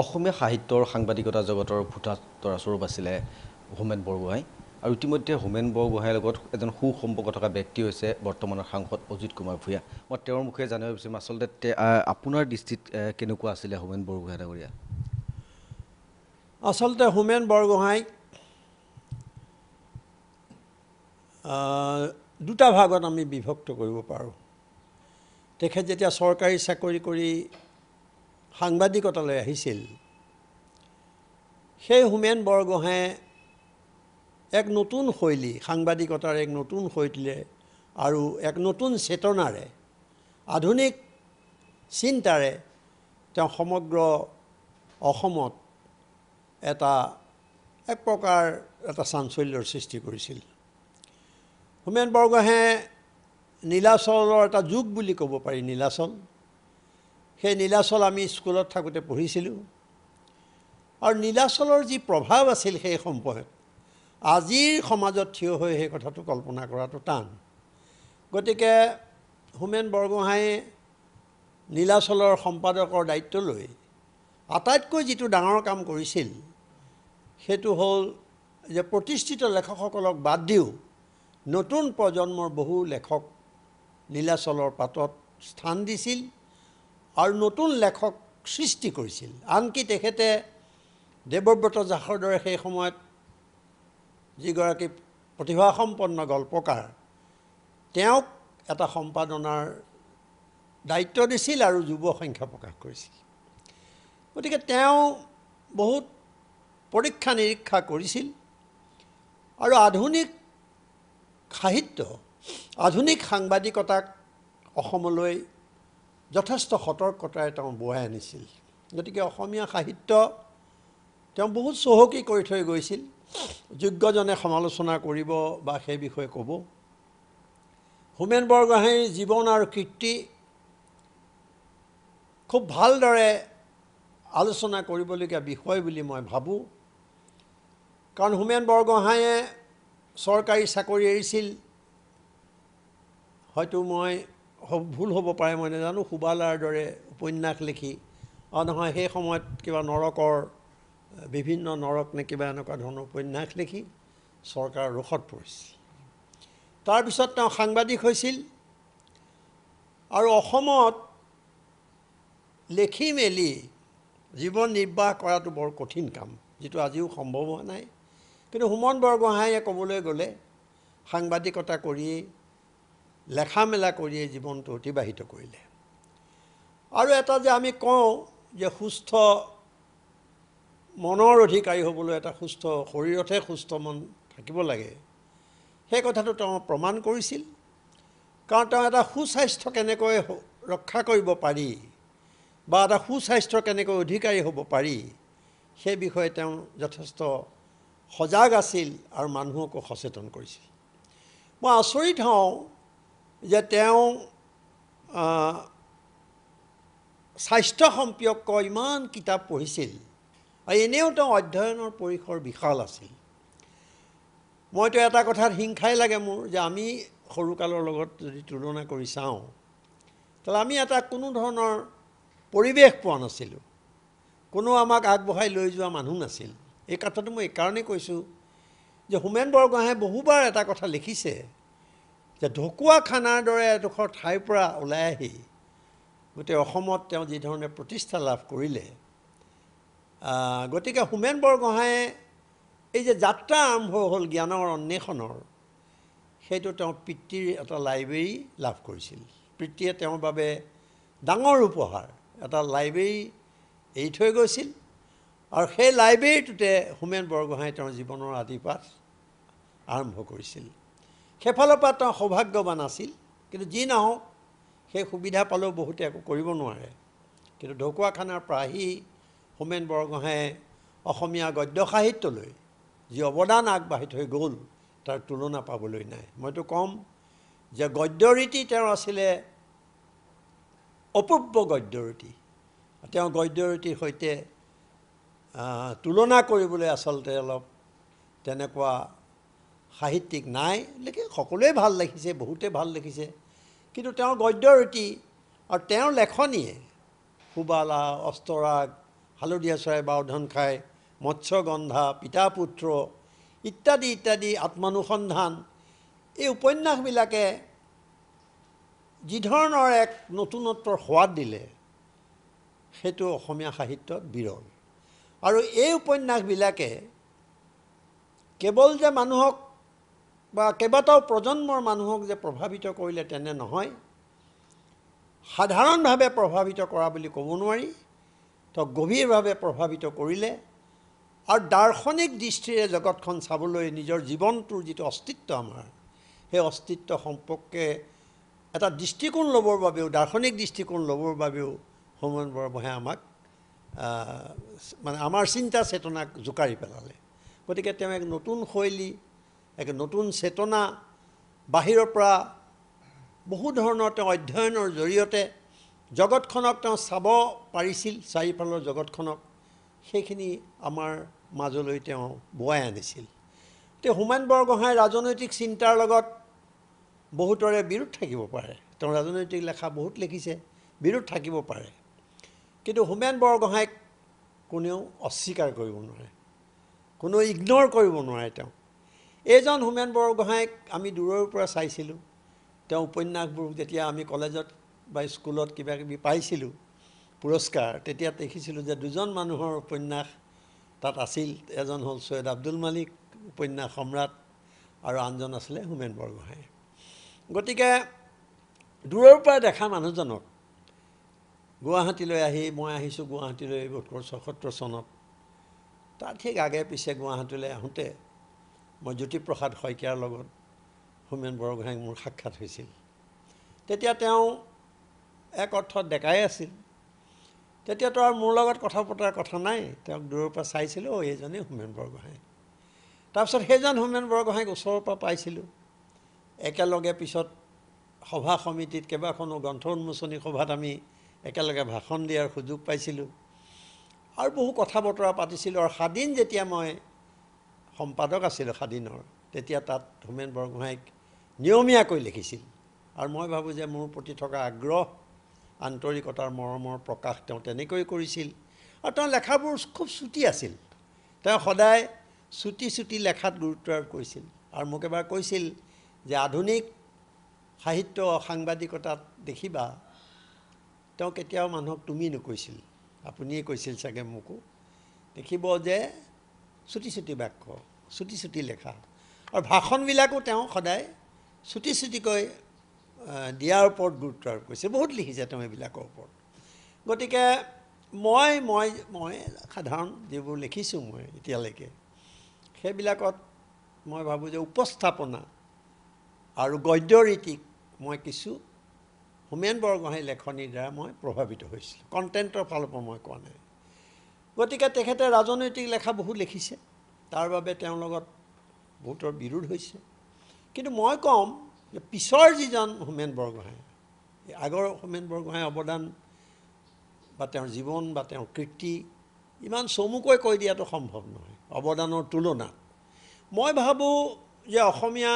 অসমীয়া সাহিত্যৰ সাংবাদিকতা জগতৰ ভূটা তৰাস্বৰূপ আছিলে হোমেন বৰগোহাঁই আৰু ইতিমধ্যে হোমেন বৰগোহাঁইৰ লগত এজন সু সম্পৰ্ক থকা ব্যক্তি হৈছে বৰ্তমানৰ সাংসদ অজিত কুমাৰ ভূঞা মই তেওঁৰ মুখে জানিব বিচাৰিম আচলতে আপোনাৰ দৃষ্টিত কেনেকুৱা আছিলে হোমেন বৰগোহাঁই ডাঙৰীয়া আচলতে হোমেন বৰগোহাঁই দুটা ভাগত আমি বিভক্ত কৰিব পাৰোঁ তেখেত যেতিয়া চৰকাৰী চাকৰি কৰি সাংবাদিকতালৈ আহিছিল সেই হোমেন বৰগোহাঁয়ে এক নতুন শৈলী সাংবাদিকতাৰ এক নতুন শৈলীৰে আৰু এক নতুন চেতনাৰে আধুনিক চিন্তাৰে তেওঁ সমগ্ৰ অসমত এটা এক প্ৰকাৰ এটা চাঞ্চল্যৰ সৃষ্টি কৰিছিল হোমেন বৰগোহাঁয়ে নীলাচলৰ এটা যুগ বুলি ক'ব পাৰি নীলাচল সেই নীলাচল আমি স্কুলত থাকোঁতে পঢ়িছিলোঁ আৰু নীলাচলৰ যি প্ৰভাৱ আছিল সেই সম্পদ আজিৰ সমাজত থিয় হৈ সেই কথাটো কল্পনা কৰাটো টান গতিকে হোমেন বৰগোহাঁয়ে নীলাচলৰ সম্পাদকৰ দায়িত্ব লৈ আটাইতকৈ যিটো ডাঙৰ কাম কৰিছিল সেইটো হ'ল যে প্ৰতিষ্ঠিত লেখকসকলক বাদ দিও নতুন প্ৰজন্মৰ বহু লেখক নীলাচলৰ পাতত স্থান দিছিল আৰু নতুন লেখক সৃষ্টি কৰিছিল আনকি তেখেতে দেৱব্ৰত জাখৰ দৰে সেই সময়ত যিগৰাকী প্ৰতিভাসম্পন্ন গল্পকাৰ তেওঁক এটা সম্পাদনাৰ দায়িত্ব দিছিল আৰু যুৱ সংখ্যা প্ৰকাশ কৰিছিল গতিকে তেওঁ বহুত পৰীক্ষা নিৰীক্ষা কৰিছিল আৰু আধুনিক সাহিত্য আধুনিক সাংবাদিকতাক অসমলৈ যথেষ্ট সতৰ্কতাৰে তেওঁ বোৱাই আনিছিল গতিকে অসমীয়া সাহিত্য তেওঁ বহুত চহকী কৰি থৈ গৈছিল যোগ্যজনে সমালোচনা কৰিব বা সেই বিষয়ে ক'ব হোমেন বৰগোহাঁইৰ জীৱন আৰু কীৰ্তি খুব ভালদৰে আলোচনা কৰিবলগীয়া বিষয় বুলি মই ভাবোঁ কাৰণ হোমেন বৰগোহাঁয়ে চৰকাৰী চাকৰি এৰিছিল হয়তো মই ভুল হ'ব পাৰে মই নাজানো সুবালাৰ দৰে উপন্যাস লিখি আৰু নহয় সেই সময়ত কিবা নৰকৰ বিভিন্ন নৰক নে কিবা এনেকুৱা ধৰণৰ উপন্যাস লিখি চৰকাৰৰ ৰোষত পৰিছিল তাৰপিছত তেওঁ সাংবাদিক হৈছিল আৰু অসমত লিখি মেলি জীৱন নিৰ্বাহ কৰাটো বৰ কঠিন কাম যিটো আজিও সম্ভৱ হোৱা নাই কিন্তু সুমন বৰগোহাঁয়ে ক'বলৈ গ'লে সাংবাদিকতা কৰিয়েই লেখা মেলা কৰি এই জীৱনটো অতিবাহিত কৰিলে আৰু এটা যে আমি কওঁ যে সুস্থ মনৰ অধিকাৰী হ'বলৈ এটা সুস্থ শৰীৰতহে সুস্থ মন থাকিব লাগে সেই কথাটো তেওঁ প্ৰমাণ কৰিছিল কাৰণ তেওঁ এটা সুস্বাস্থ্য কেনেকৈ ৰক্ষা কৰিব পাৰি বা এটা সুস্বাস্থ্য কেনেকৈ অধিকাৰী হ'ব পাৰি সেই বিষয়ে তেওঁ যথেষ্ট সজাগ আছিল আৰু মানুহকো সচেতন কৰিছিল মই আচৰিত হওঁ যে তেওঁ স্বাস্থ্য সম্পৰ্ক ইমান কিতাপ পঢ়িছিল আৰু এনেও তেওঁ অধ্যয়নৰ পৰিসৰ বিশাল আছিল মইতো এটা কথাত হিংসাই লাগে মোৰ যে আমি সৰুকালৰ লগত যদি তুলনা কৰি চাওঁ তাহলে আমি এটা কোনো ধৰণৰ পৰিৱেশ পোৱা নাছিলোঁ কোনো আমাক আগবঢ়াই লৈ যোৱা মানুহ নাছিল এই কথাটো মই এইকাৰণেই কৈছোঁ যে হোমেন বৰগোহাঁয়ে বহুবাৰ এটা কথা লিখিছে যে ঢকুৱাখানাৰ দৰে এডোখৰ ঠাইৰ পৰা ওলাই আহি গোটেই অসমত তেওঁ যিধৰণে প্ৰতিষ্ঠা লাভ কৰিলে গতিকে হোমেন বৰগোহাঁয়ে এই যে যাত্ৰা আৰম্ভ হ'ল জ্ঞানৰ অন্বেষণৰ সেইটো তেওঁ পিতৃৰ এটা লাইব্ৰেৰী লাভ কৰিছিল পিতৃয়ে তেওঁৰ বাবে ডাঙৰ উপহাৰ এটা লাইব্ৰেৰী এৰি থৈ গৈছিল আৰু সেই লাইব্ৰেৰীটোতে হোমেন বৰগোহাঁই তেওঁৰ জীৱনৰ আদিপাঠ আৰম্ভ কৰিছিল সেইফালৰ পৰা তেওঁ সৌভাগ্যৱান আছিল কিন্তু যি নহওক সেই সুবিধা পালেও বহুতে একো কৰিব নোৱাৰে কিন্তু ঢকুৱাখানাৰ পৰা আহি হোমেন বৰগোহাঁয়ে অসমীয়া গদ্য সাহিত্যলৈ যি অৱদান আগবাঢ়ি থৈ গ'ল তাৰ তুলনা পাবলৈ নাই মইতো ক'ম যে গদ্য ৰীতি তেওঁ আছিলে অপূৰ্ব গদ্য ৰীতি তেওঁ গদ্য ৰীতিৰ সৈতে তুলনা কৰিবলৈ আচলতে অলপ তেনেকুৱা সাহিত্যিক নাই লেখি সকলোৱে ভাল লিখিছে বহুতে ভাল লিখিছে কিন্তু তেওঁৰ গদ্যৰতি আৰু তেওঁৰ লেখনিয়ে সুবালা অস্তৰাগ হালধীয়া চৰাই বাউধন খাই মৎস্যগন্ধা পিতা পুত্ৰ ইত্যাদি ইত্যাদি আত্মানুসন্ধান এই উপন্যাসবিলাকে যিধৰণৰ এক নতুনত্বৰ সোৱাদ দিলে সেইটো অসমীয়া সাহিত্যত বিৰল আৰু এই উপন্যাসবিলাকে কেৱল যে মানুহক বা কেইবাটাও প্ৰজন্মৰ মানুহক যে প্ৰভাৱিত কৰিলে তেনে নহয় সাধাৰণভাৱে প্ৰভাৱিত কৰা বুলি ক'ব নোৱাৰি তো গভীৰভাৱে প্ৰভাৱিত কৰিলে আৰু দাৰ্শনিক দৃষ্টিৰে জগতখন চাবলৈ নিজৰ জীৱনটোৰ যিটো অস্তিত্ব আমাৰ সেই অস্তিত্ব সম্পৰ্কে এটা দৃষ্টিকোণ ল'বৰ বাবেও দাৰ্শনিক দৃষ্টিকোণ ল'বৰ বাবেও হোমেন বৰগোহাঁই আমাক মানে আমাৰ চিন্তা চেতনাক জোকাৰি পেলালে গতিকে তেওঁ এক নতুন শৈলী এক নতুন চেতনা বাহিৰৰ পৰা বহু ধৰণৰ তেওঁ অধ্যয়নৰ জৰিয়তে জগতখনক তেওঁ চাব পাৰিছিল চাৰিওফালৰ জগতখনক সেইখিনি আমাৰ মাজলৈ তেওঁ বোৱাই আনিছিল তেওঁ হোমেন বৰগোহাঁই ৰাজনৈতিক চিন্তাৰ লগত বহুতৰে বিৰোধ থাকিব পাৰে তেওঁ ৰাজনৈতিক লেখা বহুত লিখিছে বিৰোধ থাকিব পাৰে কিন্তু হোমেন বৰগোহাঁইক কোনেও অস্বীকাৰ কৰিব নোৱাৰে কোনেও ইগন'ৰ কৰিব নোৱাৰে তেওঁক এইজন হোমেন বৰগোহাঁইক আমি দূৰৰ পৰা চাইছিলোঁ তেওঁ উপন্যাসবোৰ যেতিয়া আমি কলেজত বা স্কুলত কিবা কিবি পাইছিলোঁ পুৰস্কাৰ তেতিয়া দেখিছিলোঁ যে দুজন মানুহৰ উপন্যাস তাত আছিল এজন হ'ল ছৈয়দ আব্দুল মালিক উপন্যাস সম্ৰাট আৰু আনজন আছিলে হোমেন বৰগোহাঁই গতিকে দূৰৰ পৰা দেখা মানুহজনক গুৱাহাটীলৈ আহি মই আহিছোঁ গুৱাহাটীলৈ সত্তৰ চনত তাৰ ঠিক আগে পিছে গুৱাহাটীলৈ আহোঁতে মই জ্যোতিপ্ৰসাদ শইকীয়াৰ লগত হোমেন বৰগোহাঁই মোৰ সাক্ষাৎ হৈছিল তেতিয়া তেওঁ এক অৰ্থত ডেকাই আছিল তেতিয়াতো আৰু মোৰ লগত কথা পতাৰ কথা নাই তেওঁক দূৰৰ পৰা চাইছিলোঁ এইজনেই হোমেন বৰগোহাঁই তাৰপিছত সেইজন হোমেন বৰগোহাঁইক ওচৰৰ পৰা পাইছিলোঁ একেলগে পিছত সভা সমিতিত কেইবাখনো গ্ৰন্থ উন্মোচনী সভাত আমি একেলগে ভাষণ দিয়াৰ সুযোগ পাইছিলোঁ আৰু বহু কথা বতৰা পাতিছিলোঁ আৰু সাদিন যেতিয়া মই সম্পাদক আছিল স্বাধীনৰ তেতিয়া তাত হোমেন বৰগোহাঁইক নিয়মীয়াকৈ লিখিছিল আৰু মই ভাবোঁ যে মোৰ প্ৰতি থকা আগ্ৰহ আন্তৰিকতাৰ মৰমৰ প্ৰকাশ তেওঁ তেনেকৈ কৰিছিল আৰু তেওঁ লেখাবোৰ খুব চুটি আছিল তেওঁ সদায় চুটি চুটি লেখাত গুৰুত্ব আৰোপ কৰিছিল আৰু মোক এবাৰ কৈছিল যে আধুনিক সাহিত্য সাংবাদিকতাত দেখিবা তেওঁ কেতিয়াও মানুহক তুমি নকৈছিল আপুনিয়ে কৈছিল চাগে মোকো দেখিব যে চুটি চুটি বাক্য চুটি চুটি লেখা আৰু ভাষণবিলাকো তেওঁ সদায় চুটি চুটিকৈ দিয়াৰ ওপৰত গুৰুত্ব আৰোপ কৰিছে বহুত লিখিছে তেওঁ এইবিলাকৰ ওপৰত গতিকে মই মই মই সাধাৰণ যিবোৰ লিখিছোঁ মই এতিয়ালৈকে সেইবিলাকত মই ভাবোঁ যে উপস্থাপনা আৰু গদ্য ৰীতিক মই কিছু হোমেন বৰগোহাঁই লেখনিৰ দ্বাৰা মই প্ৰভাৱিত হৈছিলোঁ কণ্টেণ্টৰ ফালৰ পৰা মই কোৱা নাই গতিকে তেখেতে ৰাজনৈতিক লেখা বহুত লিখিছে তাৰ বাবে তেওঁ লগত ভোটৰ বিৰোধ হৈছে কিন্তু মই ক'ম যে পিছৰ যিজন হোমেন বৰগোহাঁই আগৰ হোমেন বৰগোহাঁই অৱদান বা তেওঁৰ জীৱন বা তেওঁৰ কীৰ্তি ইমান চমুকৈ কৈ দিয়াটো সম্ভৱ নহয় অৱদানৰ তুলনাত মই ভাবোঁ যে অসমীয়া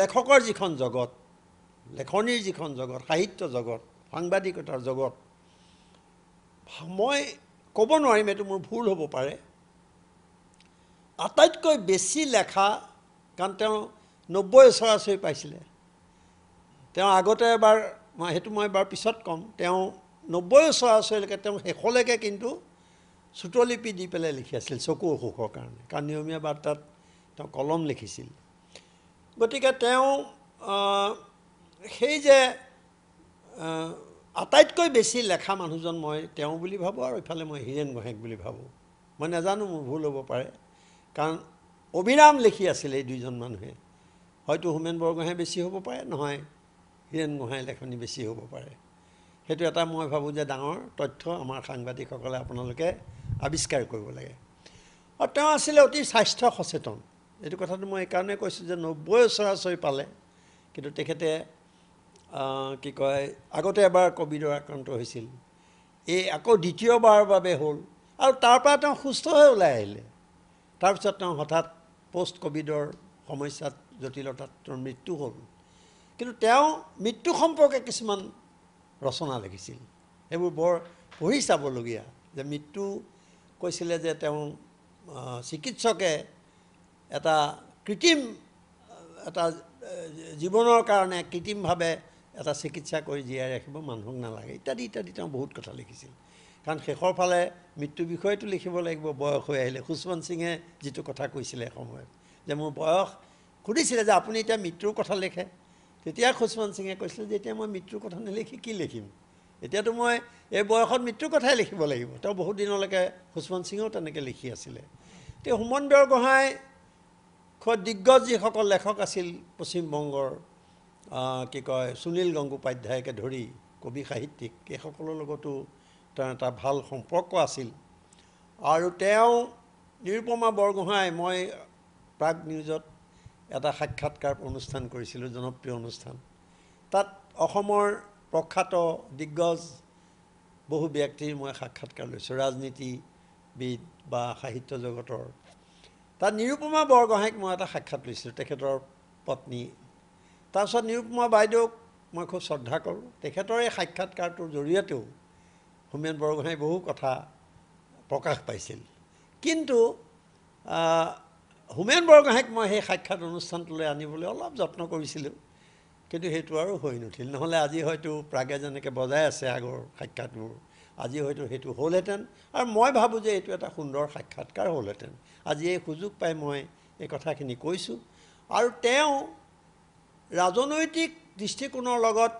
লেখকৰ যিখন জগত লেখনিৰ যিখন জগত সাহিত্য জগত সাংবাদিকতাৰ জগত মই ক'ব নোৱাৰিম এইটো মোৰ ভুল হ'ব পাৰে আটাইতকৈ বেছি লেখা কাৰণ তেওঁ নব্বৈ ওচৰাচৰি পাইছিলে তেওঁ আগতে এবাৰ মই সেইটো মই এবাৰ পিছত ক'ম তেওঁ নব্বৈ ওচৰাচৰিলৈকে তেওঁ শেষলৈকে কিন্তু চুতলিপি দি পেলাই লিখি আছিল চকু অসুখৰ কাৰণে কাৰণ নিয়মীয়া বাৰ্তাত তেওঁ কলম লিখিছিল গতিকে তেওঁ সেই যে আটাইতকৈ বেছি লেখা মানুহজন মই তেওঁ বুলি ভাবোঁ আৰু ইফালে মই হীৰেণ গোহাঁক বুলি ভাবোঁ মই নাজানো মোৰ ভুল হ'ব পাৰে কাৰণ অবিৰাম লেখি আছিলে এই দুইজন মানুহে হয়তো হোমেন বৰগোহাঁই বেছি হ'ব পাৰে নহয় হীৰেণ গোহাঁই লেখনি বেছি হ'ব পাৰে সেইটো এটা মই ভাবোঁ যে ডাঙৰ তথ্য আমাৰ সাংবাদিকসকলে আপোনালোকে আৱিষ্কাৰ কৰিব লাগে আৰু তেওঁ আছিলে অতি স্বাস্থ্য সচেতন এইটো কথাটো মই এইকাৰণে কৈছোঁ যে নব্বৈ চৰাচৰি পালে কিন্তু তেখেতে কি কয় আগতে এবাৰ ক'ভিডৰ আক্ৰান্ত হৈছিল এই আকৌ দ্বিতীয়বাৰৰ বাবে হ'ল আৰু তাৰপৰা তেওঁ সুস্থ হৈ ওলাই আহিলে তাৰপিছত তেওঁ হঠাৎ পষ্ট ক'ভিডৰ সমস্যাত জটিলতাত তেওঁৰ মৃত্যু হ'ল কিন্তু তেওঁ মৃত্যু সম্পৰ্কে কিছুমান ৰচনা লিখিছিল সেইবোৰ বৰ পঢ়ি চাবলগীয়া যে মৃত্যু কৈছিলে যে তেওঁ চিকিৎসকে এটা কৃত্ৰিম এটা জীৱনৰ কাৰণে কৃত্ৰিমভাৱে এটা চিকিৎসা কৰি জীয়াই ৰাখিব মানুহক নালাগে ইত্যাদি ইত্যাদি তেওঁ বহুত কথা লিখিছিল কাৰণ শেষৰ ফালে মৃত্যুৰ বিষয়েতো লিখিব লাগিব বয়স হৈ আহিলে সুশমন সিঙে যিটো কথা কৈছিলে এসময়ত যে মোৰ বয়স সুধিছিলে যে আপুনি এতিয়া মৃত্যুৰ কথা লিখে তেতিয়া সুশমন সিঙে কৈছিলে যে এতিয়া মই মৃত্যুৰ কথা নিলিখি কি লিখিম এতিয়াতো মই এই বয়সত মৃত্যুৰ কথাই লিখিব লাগিব তেওঁ বহুত দিনলৈকে সুশমন সিঙেও তেনেকৈ লিখি আছিলে এতিয়া হোমন বৰগোহাঁই খুব দিগ্গজ যিসকল লেখক আছিল পশ্চিমবংগৰ কি কয় সুনীল গংগোপাধ্যায়কে ধৰি কবি সাহিত্যিক এইসকলৰ লগতো তেওঁ এটা ভাল সম্পৰ্ক আছিল আৰু তেওঁ নিৰুপমা বৰগোহাঁই মই প্ৰাগ নিউজত এটা সাক্ষাৎকাৰ অনুষ্ঠান কৰিছিলোঁ জনপ্ৰিয় অনুষ্ঠান তাত অসমৰ প্ৰখ্যাত দিগ্গজ বহু ব্যক্তিৰ মই সাক্ষাৎকাৰ লৈছোঁ ৰাজনীতিবিদ বা সাহিত্য জগতৰ তাত নিৰুপমা বৰগোহাঁইক মই এটা সাক্ষাৎ লৈছিলোঁ তেখেতৰ পত্নী তাৰপিছত নিৰুপমা বাইদেউক মই খুব শ্ৰদ্ধা কৰোঁ তেখেতৰ এই সাক্ষাৎকাৰটোৰ জৰিয়তেও হোমেন বৰগোহাঁই বহু কথা প্ৰকাশ পাইছিল কিন্তু হোমেন বৰগোহাঁইক মই সেই সাক্ষাৎ অনুষ্ঠানটোলৈ আনিবলৈ অলপ যত্ন কৰিছিলোঁ কিন্তু সেইটো আৰু হৈ নুঠিল নহ'লে আজি হয়তো প্ৰাগে যেনেকৈ বজাই আছে আগৰ সাক্ষাৎবোৰ আজি হয়তো সেইটো হ'লহেঁতেন আৰু মই ভাবোঁ যে এইটো এটা সুন্দৰ সাক্ষাৎকাৰ হ'লহেঁতেন আজি এই সুযোগ পাই মই এই কথাখিনি কৈছোঁ আৰু তেওঁ ৰাজনৈতিক দৃষ্টিকোণৰ লগত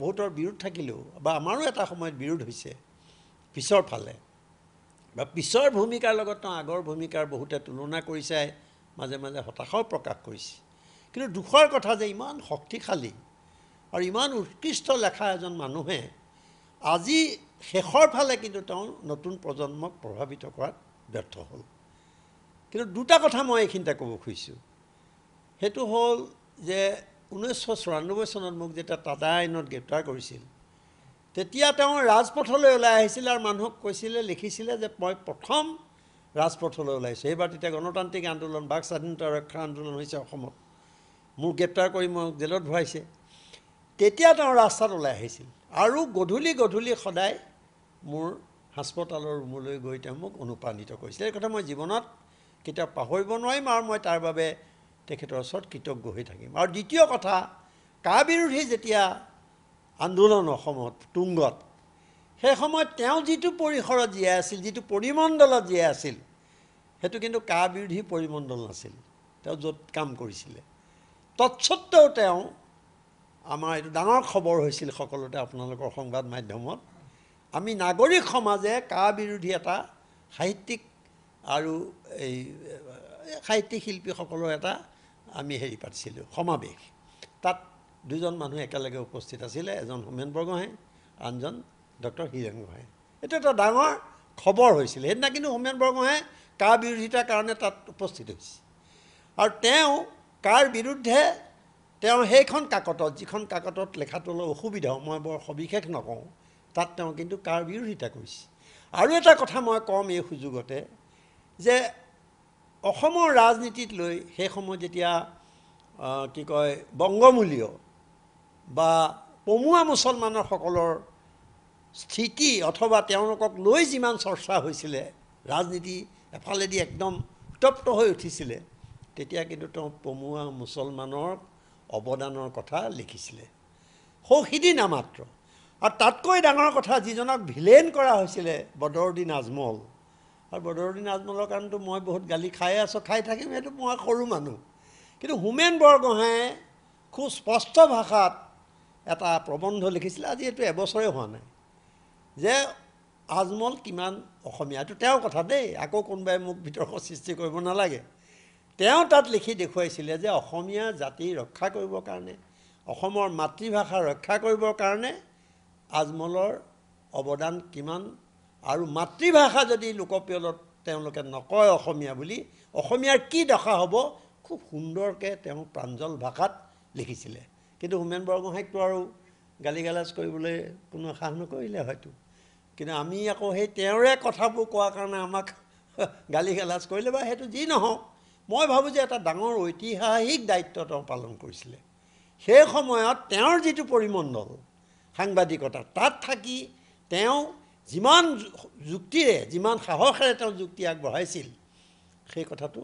বহুতৰ বিৰোধ থাকিলেও বা আমাৰো এটা সময়ত বিৰোধ হৈছে পিছৰ ফালে বা পিছৰ ভূমিকাৰ লগত তেওঁ আগৰ ভূমিকাৰ বহুতে তুলনা কৰিছে মাজে মাজে হতাশাও প্ৰকাশ কৰিছে কিন্তু দুখৰ কথা যে ইমান শক্তিশালী আৰু ইমান উৎকৃষ্ট লেখা এজন মানুহে আজি শেষৰ ফালে কিন্তু তেওঁ নতুন প্ৰজন্মক প্ৰভাৱিত কৰাত ব্যৰ্থ হ'ল কিন্তু দুটা কথা মই এইখিনিতে ক'ব খুজিছোঁ সেইটো হ'ল যে ঊনৈছশ চৌৰান্নব্বৈ চনত মোক যেতিয়া টাটা আইনত গ্ৰেপ্তাৰ কৰিছিল তেতিয়া তেওঁ ৰাজপথলৈ ওলাই আহিছিলে আৰু মানুহক কৈছিলে লিখিছিলে যে মই প্ৰথম ৰাজপথলৈ ওলাইছোঁ এইবাৰ তেতিয়া গণতান্ত্ৰিক আন্দোলন বাক স্বাধীনতা ৰক্ষা আন্দোলন হৈছে অসমত মোক গ্ৰেপ্তাৰ কৰি মোক জেলত ভৰাইছে তেতিয়া তেওঁ ৰাস্তাত ওলাই আহিছিল আৰু গধূলি গধূলি সদায় মোৰ হাস্পতালৰ ৰুমলৈ গৈ তেওঁ মোক অনুপ্ৰাণিত কৰিছিলে এই কথা মই জীৱনত কেতিয়াও পাহৰিব নোৱাৰিম আৰু মই তাৰ বাবে তেখেতৰ ওচৰত কৃতজ্ঞ হৈ থাকিম আৰু দ্বিতীয় কথা কা বিৰোধী যেতিয়া আন্দোলন অসমত তুংগত সেই সময়ত তেওঁ যিটো পৰিসৰত জীয়াই আছিল যিটো পৰিমণ্ডলত জীয়াই আছিল সেইটো কিন্তু কা বিৰোধী পৰিমণ্ডল নাছিল তেওঁ য'ত কাম কৰিছিলে তৎস্বত্বেও তেওঁ আমাৰ এইটো ডাঙৰ খবৰ হৈছিল সকলোতে আপোনালোকৰ সংবাদ মাধ্যমত আমি নাগৰিক সমাজে কা বিৰোধী এটা সাহিত্যিক আৰু এই সাহিত্যিক শিল্পীসকলৰ এটা আমি হেৰি পাতিছিলোঁ সমাৱেশ তাত দুজন মানুহ একেলগে উপস্থিত আছিলে এজন হোমেন বৰগোহাঁই আনজন ডক্টৰ হীৰেণ গোহাঁই এইটো এটা ডাঙৰ খবৰ হৈছিলে সেইদিনা কিন্তু হোমেন বৰগোহাঁই কাৰ বিৰোধিতাৰ কাৰণে তাত উপস্থিত হৈছে আৰু তেওঁ কাৰ বিৰুদ্ধে তেওঁ সেইখন কাকতত যিখন কাকতত লেখাটো অলপ অসুবিধা মই বৰ সবিশেষ নকওঁ তাত তেওঁ কিন্তু কাৰ বিৰোধিতা কৰিছে আৰু এটা কথা মই ক'ম এই সুযোগতে যে অসমৰ ৰাজনীতিত লৈ সেই সময়ত যেতিয়া কি কয় বংগমূলীয় বা পমুৱা মুছলমানৰ স্থিতি অথবা তেওঁলোকক লৈ যিমান চৰ্চা হৈছিলে ৰাজনীতি এফালেদি একদম উত্তপ্ত হৈ উঠিছিলে তেতিয়া কিন্তু তেওঁ পমুৱা মুছলমানৰ অৱদানৰ কথা লিখিছিলে সৌ সিদিনা মাত্ৰ আৰু তাতকৈ ডাঙৰ কথা যিজনক ভিলেন কৰা হৈছিলে বদৰুদ্দিন আজমল আৰু বদৰুদ্দিন আজমলৰ কাৰণেতো মই বহুত গালি খায়ে আছোঁ খাই থাকিম সেইটো মই সৰু মানুহ কিন্তু হোমেন বৰগোহাঁয়ে খুব স্পষ্ট ভাষাত এটা প্ৰবন্ধ লিখিছিলে আজি এইটো এবছৰে হোৱা নাই যে আজমল কিমান অসমীয়া এইটো তেওঁৰ কথা দেই আকৌ কোনোবাই মোক বিতৰ্ক সৃষ্টি কৰিব নালাগে তেওঁ তাত লিখি দেখুৱাইছিলে যে অসমীয়া জাতি ৰক্ষা কৰিবৰ কাৰণে অসমৰ মাতৃভাষা ৰক্ষা কৰিবৰ কাৰণে আজমলৰ অৱদান কিমান আৰু মাতৃভাষা যদি লোকপিয়লত তেওঁলোকে নকয় অসমীয়া বুলি অসমীয়াৰ কি দশা হ'ব খুব সুন্দৰকৈ তেওঁ প্ৰাঞ্জল ভাষাত লিখিছিলে কিন্তু হোমেন বৰগোহাঁইকটো আৰু গালি গালাজ কৰিবলৈ কোনো সাহ নকৰিলে হয়তো কিন্তু আমি আকৌ সেই তেওঁৰে কথাবোৰ কোৱাৰ কাৰণে আমাক গালি গালাজ কৰিলে বা সেইটো যি নহওক মই ভাবোঁ যে এটা ডাঙৰ ঐতিহাসিক দায়িত্ব তেওঁ পালন কৰিছিলে সেই সময়ত তেওঁৰ যিটো পৰিমণ্ডল সাংবাদিকতা তাত থাকি তেওঁ যিমান যুক্তিৰে যিমান সাহসেৰে তেওঁ যুক্তি আগবঢ়াইছিল সেই কথাটো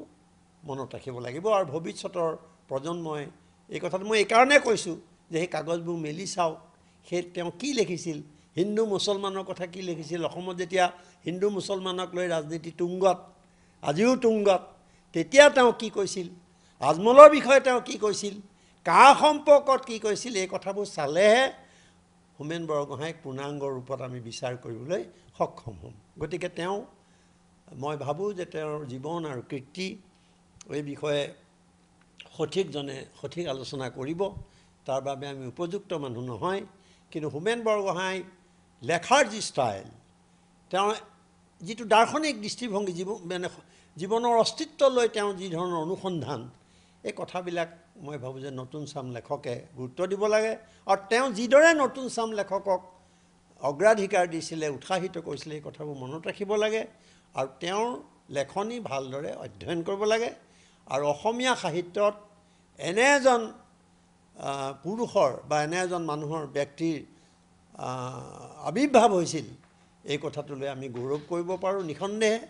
মনত ৰাখিব লাগিব আৰু ভৱিষ্যতৰ প্ৰজন্মই এই কথাটো মই এইকাৰণে কৈছোঁ যে সেই কাগজবোৰ মেলি চাওক সেই তেওঁ কি লিখিছিল হিন্দু মুছলমানৰ কথা কি লিখিছিল অসমত যেতিয়া হিন্দু মুছলমানক লৈ ৰাজনীতি তুংগত আজিও তুংগত তেতিয়া তেওঁ কি কৈছিল আজমলৰ বিষয়ে তেওঁ কি কৈছিল কাৰ সম্পৰ্কত কি কৈছিল এই কথাবোৰ চালেহে হোমেন বৰগোহাঁইক পূৰ্ণাংগ ৰূপত আমি বিচাৰ কৰিবলৈ সক্ষম হ'ম গতিকে তেওঁ মই ভাবোঁ যে তেওঁৰ জীৱন আৰু কীৰ্তি এই বিষয়ে সঠিকজনে সঠিক আলোচনা কৰিব তাৰ বাবে আমি উপযুক্ত মানুহ নহয় কিন্তু হোমেন বৰগোহাঁই লেখাৰ যি ষ্টাইল তেওঁ যিটো দাৰ্শনিক দৃষ্টিভংগী জীৱ মানে জীৱনৰ অস্তিত্ব লৈ তেওঁ যি ধৰণৰ অনুসন্ধান এই কথাবিলাক মই ভাবোঁ যে নতুন চাম লেখকে গুৰুত্ব দিব লাগে আৰু তেওঁ যিদৰে নতুন চাম লেখকক অগ্ৰাধিকাৰ দিছিলে উৎসাহিত কৰিছিলে এই কথাবোৰ মনত ৰাখিব লাগে আৰু তেওঁৰ লেখনি ভালদৰে অধ্যয়ন কৰিব লাগে আৰু অসমীয়া সাহিত্যত এনে এজন পুৰুষৰ বা এনে এজন মানুহৰ ব্যক্তিৰ আৱিৰ্ভাৱ হৈছিল এই কথাটোলৈ আমি গৌৰৱ কৰিব পাৰোঁ নিঃসন্দেহে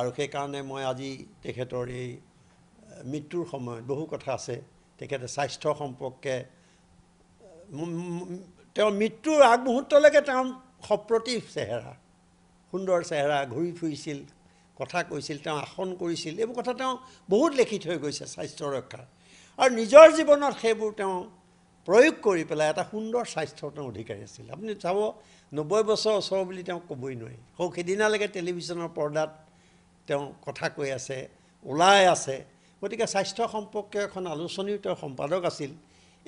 আৰু সেইকাৰণে মই আজি তেখেতৰ এই মৃত্যুৰ সময়ত বহু কথা আছে তেখেতে স্বাস্থ্য সম্পৰ্কে তেওঁৰ মৃত্যুৰ আগমুহূৰ্তলৈকে তেওঁ সপ্ৰতি চেহেৰা সুন্দৰ চেহেৰা ঘূৰি ফুৰিছিল কথা কৈছিল তেওঁ আসন কৰিছিল এইবোৰ কথা তেওঁ বহুত লিখি থৈ গৈছে স্বাস্থ্য ৰক্ষাৰ আৰু নিজৰ জীৱনত সেইবোৰ তেওঁ প্ৰয়োগ কৰি পেলাই এটা সুন্দৰ স্বাস্থ্যৰ তেওঁ অধিকাৰী আছিল আপুনি চাব নব্বৈ বছৰ ওচৰ বুলি তেওঁ ক'বই নোৱাৰি সৌ সেইদিনালৈকে টেলিভিশ্যনৰ পৰ্দাত তেওঁ কথা কৈ আছে ওলাই আছে গতিকে স্বাস্থ্য সম্পৰ্কে এখন আলোচনীও তেওঁ সম্পাদক আছিল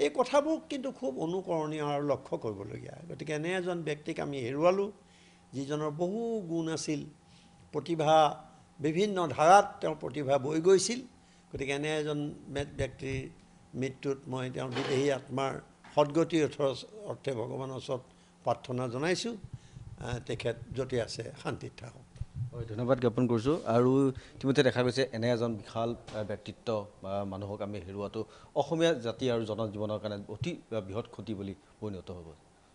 এই কথাবোৰ কিন্তু খুব অনুকৰণীয় আৰু লক্ষ্য কৰিবলগীয়া গতিকে এনে এজন ব্যক্তিক আমি হেৰুৱালোঁ যিজনৰ বহু গুণ আছিল প্ৰতিভা বিভিন্ন ধাৰাত তেওঁৰ প্ৰতিভা বৈ গৈছিল গতিকে এনে এজন ব্যক্তিৰ মৃত্যুত মই তেওঁৰ বিদেহী আত্মাৰ সদগতিৰ অথৰ অৰ্থে ভগৱানৰ ওচৰত প্ৰাৰ্থনা জনাইছোঁ তেখেত য'তে আছে শান্তিত থাকক হয় ধন্যবাদ জ্ঞাপন কৰিছোঁ আৰু ইতিমধ্যে দেখা গৈছে এনে এজন বিশাল ব্যক্তিত্ব মানুহক আমি হেৰুৱাটো অসমীয়া জাতি আৰু জনজীৱনৰ কাৰণে অতি বৃহৎ ক্ষতি বুলি পৰিণত হ'ব